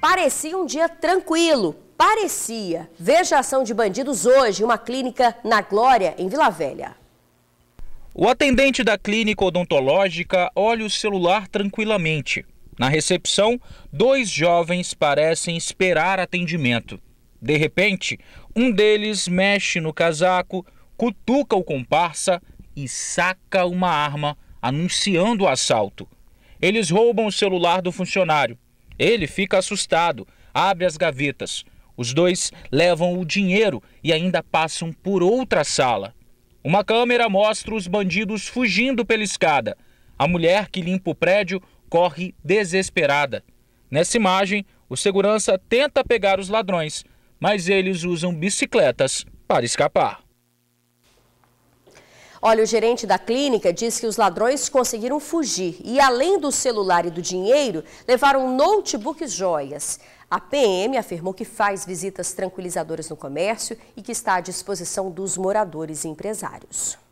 Parecia um dia tranquilo, parecia. Veja a ação de bandidos hoje, uma clínica na Glória, em Vila Velha. O atendente da clínica odontológica olha o celular tranquilamente. Na recepção, dois jovens parecem esperar atendimento. De repente, um deles mexe no casaco, cutuca o comparsa e saca uma arma, anunciando o assalto. Eles roubam o celular do funcionário ele fica assustado, abre as gavetas. Os dois levam o dinheiro e ainda passam por outra sala. Uma câmera mostra os bandidos fugindo pela escada. A mulher que limpa o prédio corre desesperada. Nessa imagem, o segurança tenta pegar os ladrões, mas eles usam bicicletas para escapar. Olha, o gerente da clínica diz que os ladrões conseguiram fugir e, além do celular e do dinheiro, levaram notebook joias. A PM afirmou que faz visitas tranquilizadoras no comércio e que está à disposição dos moradores e empresários.